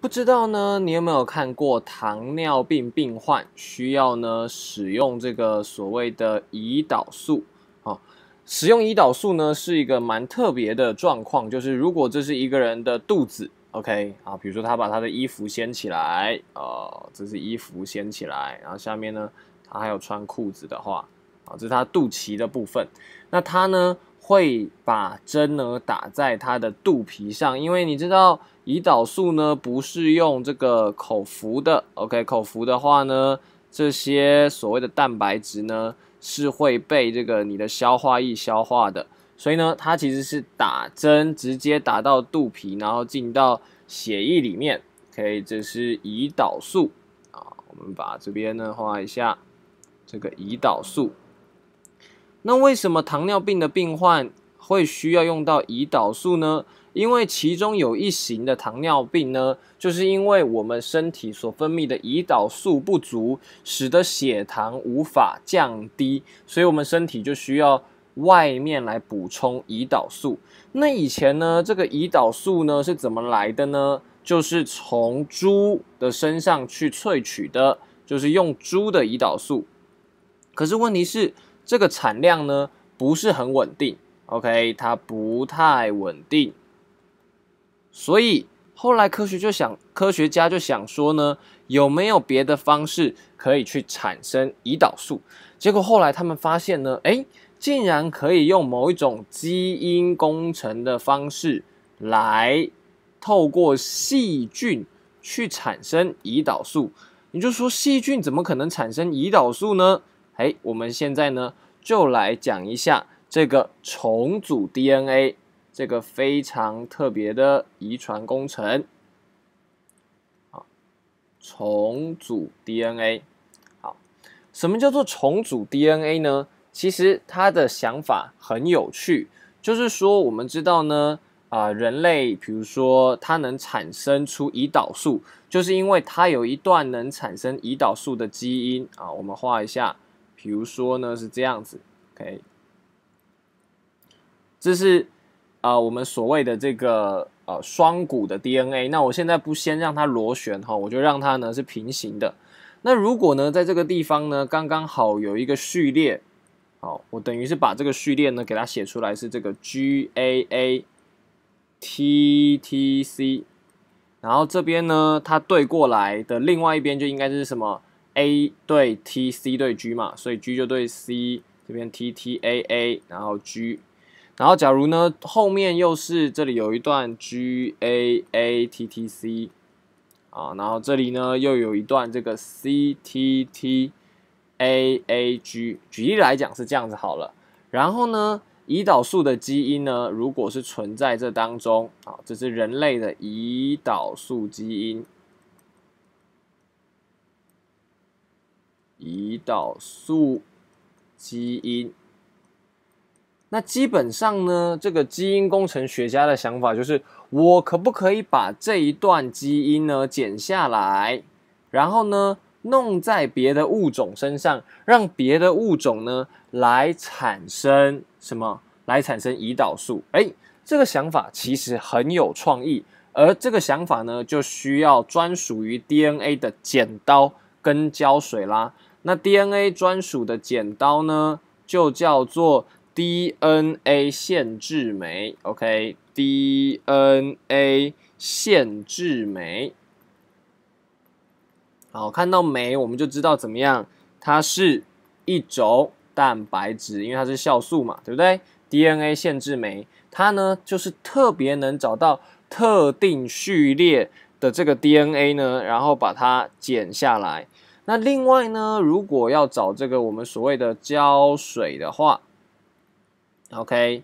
不知道呢，你有没有看过糖尿病病患需要呢使用这个所谓的胰岛素？啊，使用胰岛素呢是一个蛮特别的状况，就是如果这是一个人的肚子，OK 啊，比如说他把他的衣服掀起来，呃，这是衣服掀起来，然后下面呢他还有穿裤子的话，啊，这是他肚脐的部分。那他呢会把针呢打在他的肚皮上，因为你知道。胰岛素呢不是用这个口服的，OK，口服的话呢，这些所谓的蛋白质呢是会被这个你的消化液消化的，所以呢，它其实是打针，直接打到肚皮，然后进到血液里面。OK，这是胰岛素啊，我们把这边呢画一下这个胰岛素。那为什么糖尿病的病患会需要用到胰岛素呢？因为其中有一型的糖尿病呢，就是因为我们身体所分泌的胰岛素不足，使得血糖无法降低，所以我们身体就需要外面来补充胰岛素。那以前呢，这个胰岛素呢是怎么来的呢？就是从猪的身上去萃取的，就是用猪的胰岛素。可是问题是，这个产量呢不是很稳定。OK，它不太稳定。所以后来科学就想，科学家就想说呢，有没有别的方式可以去产生胰岛素？结果后来他们发现呢，哎，竟然可以用某一种基因工程的方式来透过细菌去产生胰岛素。你就说细菌怎么可能产生胰岛素呢？哎，我们现在呢就来讲一下这个重组 DNA。这个非常特别的遗传工程，好，重组 DNA，好，什么叫做重组 DNA 呢？其实它的想法很有趣，就是说我们知道呢，啊，人类比如说它能产生出胰岛素，就是因为它有一段能产生胰岛素的基因啊。我们画一下，比如说呢是这样子，OK，这是。啊，我们所谓的这个呃双股的 DNA，那我现在不先让它螺旋哈，我就让它呢是平行的。那如果呢在这个地方呢，刚刚好有一个序列，好，我等于是把这个序列呢给它写出来是这个 GAA T T C，然后这边呢它对过来的另外一边就应该是什么 A 对 T C 对 G 嘛，所以 G 就对 C 这边 T T A A，然后 G。然后，假如呢，后面又是这里有一段 G A A T T C 啊，然后这里呢又有一段这个 C T T A A G。举例来讲是这样子好了。然后呢，胰岛素的基因呢，如果是存在这当中啊，这是人类的胰岛素基因，胰岛素基因。那基本上呢，这个基因工程学家的想法就是：我可不可以把这一段基因呢剪下来，然后呢弄在别的物种身上，让别的物种呢来产生什么？来产生胰岛素？哎，这个想法其实很有创意，而这个想法呢就需要专属于 DNA 的剪刀跟胶水啦。那 DNA 专属的剪刀呢，就叫做。DNA 限制酶，OK，DNA 限制酶。好，看到酶我们就知道怎么样，它是一种蛋白质，因为它是酵素嘛，对不对？DNA 限制酶，它呢就是特别能找到特定序列的这个 DNA 呢，然后把它剪下来。那另外呢，如果要找这个我们所谓的胶水的话，OK，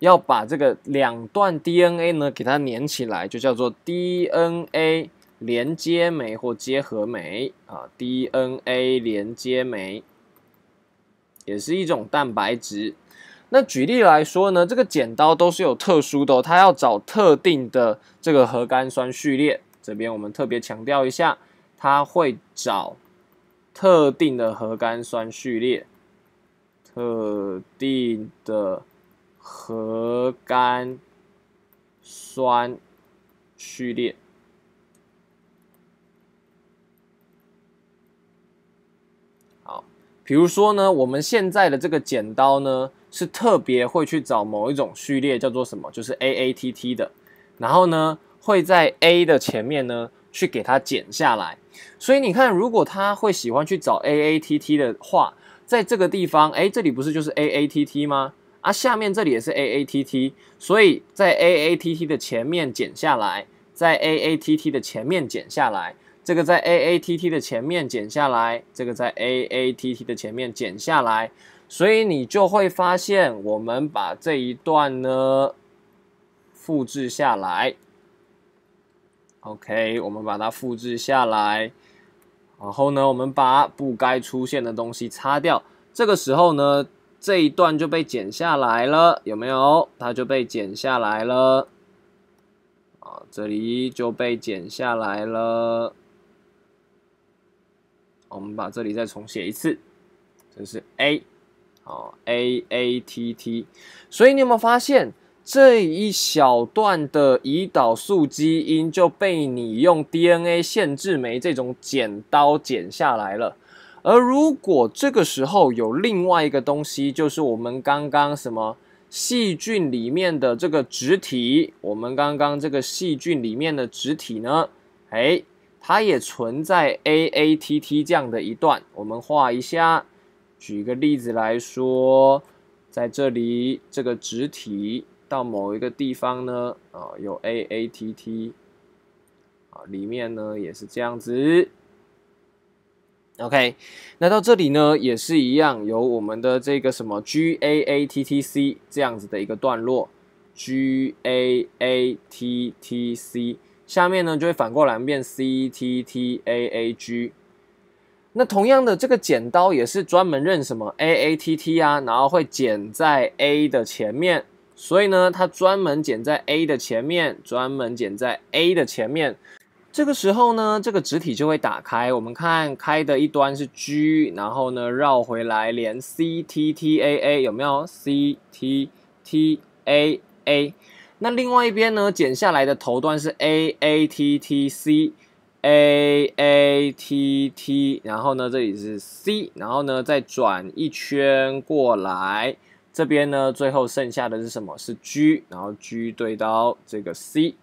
要把这个两段 DNA 呢给它粘起来，就叫做 DNA 连接酶或结合酶啊。DNA 连接酶也是一种蛋白质。那举例来说呢，这个剪刀都是有特殊的，它要找特定的这个核苷酸序列。这边我们特别强调一下，它会找特定的核苷酸序列。特定的核苷酸序列。好，比如说呢，我们现在的这个剪刀呢，是特别会去找某一种序列，叫做什么？就是 AATT 的。然后呢，会在 A 的前面呢，去给它剪下来。所以你看，如果它会喜欢去找 AATT 的话，在这个地方，哎，这里不是就是 a a t t 吗？啊，下面这里也是 a a t t，所以在 a a t t 的前面剪下来，在 a a t t 的前面剪下来，这个在 a a t t 的前面剪下来，这个在 a a t t 的前面剪下来，所以你就会发现，我们把这一段呢复制下来。OK，我们把它复制下来。然后呢，我们把不该出现的东西擦掉。这个时候呢，这一段就被剪下来了，有没有？它就被剪下来了。啊，这里就被剪下来了。我们把这里再重写一次，这是 A，哦，A A T T。所以你有没有发现？这一小段的胰岛素基因就被你用 DNA 限制酶这种剪刀剪下来了，而如果这个时候有另外一个东西，就是我们刚刚什么细菌里面的这个植体，我们刚刚这个细菌里面的植体呢？哎，它也存在 AATT 这样的一段。我们画一下，举个例子来说，在这里这个植体。到某一个地方呢，啊，有 AATT 啊，里面呢也是这样子。OK，那到这里呢也是一样，有我们的这个什么 GAA TTC 这样子的一个段落，GAA TTC，下面呢就会反过来变 CTTAAG。那同样的，这个剪刀也是专门认什么 AATT 啊，然后会剪在 A 的前面。所以呢，它专门剪在 A 的前面，专门剪在 A 的前面。这个时候呢，这个直体就会打开。我们看开的一端是 G，然后呢绕回来连 CTTA A 有没有 CTTA A？那另外一边呢，剪下来的头端是 AATTC AATT，然后呢这里是 C，然后呢再转一圈过来。这边呢，最后剩下的是什么？是 G，然后 G 对到这个 C，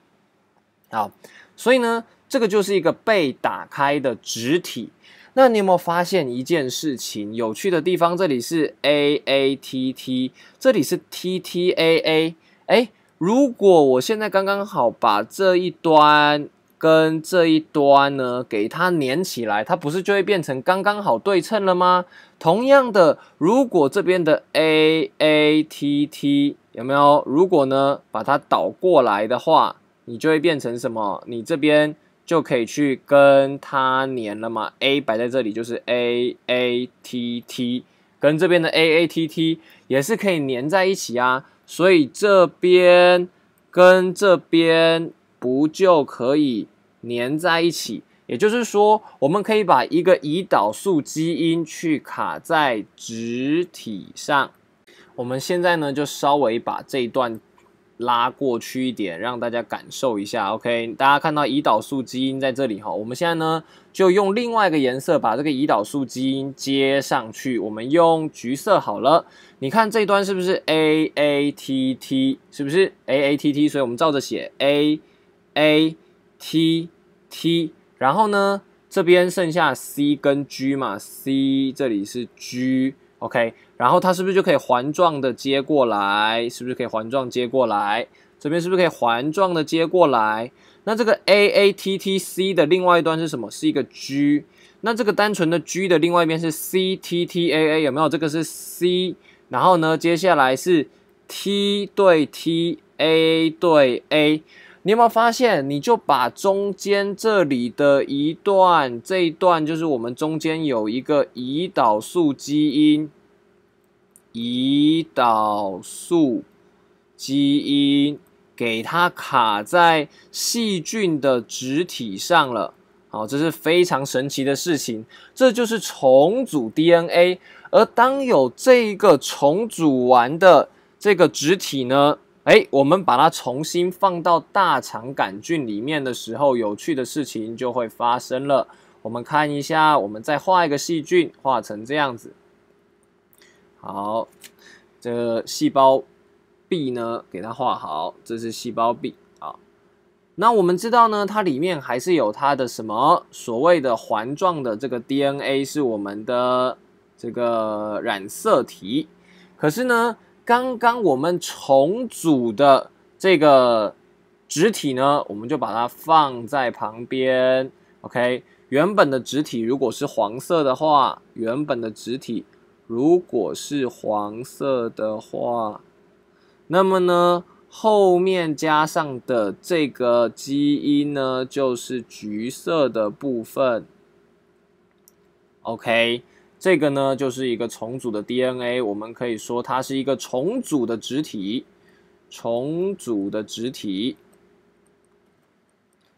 好，所以呢，这个就是一个被打开的直体。那你有没有发现一件事情有趣的地方？这里是 AATT，这里是 TTAA。哎，如果我现在刚刚好把这一端。跟这一端呢，给它粘起来，它不是就会变成刚刚好对称了吗？同样的，如果这边的 A A T T 有没有？如果呢，把它倒过来的话，你就会变成什么？你这边就可以去跟它粘了嘛。A 摆在这里就是 A A T T，跟这边的 A A T T 也是可以粘在一起啊。所以这边跟这边。不就可以粘在一起？也就是说，我们可以把一个胰岛素基因去卡在植体上。我们现在呢，就稍微把这段拉过去一点，让大家感受一下。OK，大家看到胰岛素基因在这里哈。我们现在呢，就用另外一个颜色把这个胰岛素基因接上去。我们用橘色好了。你看这一端是不是 AATT？是不是 AATT？所以我们照着写 A。A T T，然后呢，这边剩下 C 跟 G 嘛，C 这里是 G，OK，然后它是不是就可以环状的接过来？是不是可以环状接过来？这边是不是可以环状的接过来？那这个 A A T T C 的另外一端是什么？是一个 G，那这个单纯的 G 的另外一边是 C T T A A，有没有？这个是 C，然后呢，接下来是 T 对 T，A 对 A。你有没有发现？你就把中间这里的一段，这一段就是我们中间有一个胰岛素基因，胰岛素基因给它卡在细菌的植体上了。好，这是非常神奇的事情，这就是重组 DNA。而当有这个重组完的这个植体呢？哎，我们把它重新放到大肠杆菌里面的时候，有趣的事情就会发生了。我们看一下，我们再画一个细菌，画成这样子。好，这个细胞壁呢，给它画好，这是细胞壁啊。那我们知道呢，它里面还是有它的什么所谓的环状的这个 DNA 是我们的这个染色体，可是呢？刚刚我们重组的这个植体呢，我们就把它放在旁边，OK。原本的植体如果是黄色的话，原本的植体如果是黄色的话，那么呢后面加上的这个基因呢，就是橘色的部分，OK。这个呢，就是一个重组的 DNA。我们可以说，它是一个重组的植体，重组的植体。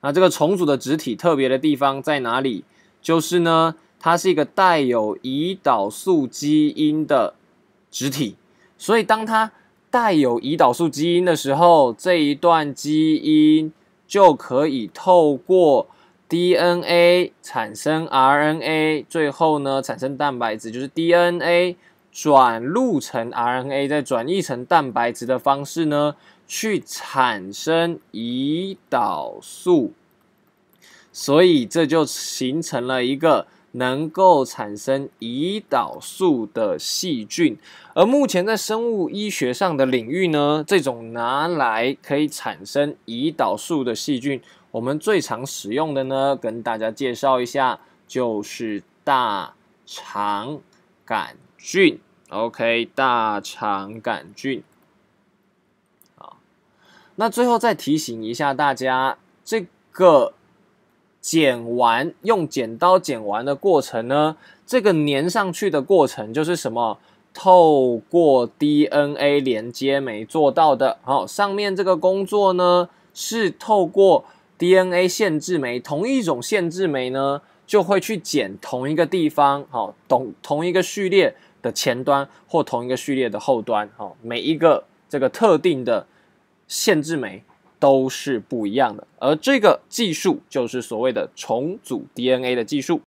那这个重组的植体特别的地方在哪里？就是呢，它是一个带有胰岛素基因的植体。所以，当它带有胰岛素基因的时候，这一段基因就可以透过。DNA 产生 RNA，最后呢产生蛋白质，就是 DNA 转录成 RNA，再转译成蛋白质的方式呢，去产生胰岛素。所以这就形成了一个能够产生胰岛素的细菌。而目前在生物医学上的领域呢，这种拿来可以产生胰岛素的细菌。我们最常使用的呢，跟大家介绍一下，就是大肠杆菌。OK，大肠杆菌。好，那最后再提醒一下大家，这个剪完用剪刀剪完的过程呢，这个粘上去的过程就是什么？透过 DNA 连接酶做到的。好，上面这个工作呢，是透过。DNA 限制酶，同一种限制酶呢，就会去剪同一个地方，好，同同一个序列的前端或同一个序列的后端，好，每一个这个特定的限制酶都是不一样的，而这个技术就是所谓的重组 DNA 的技术。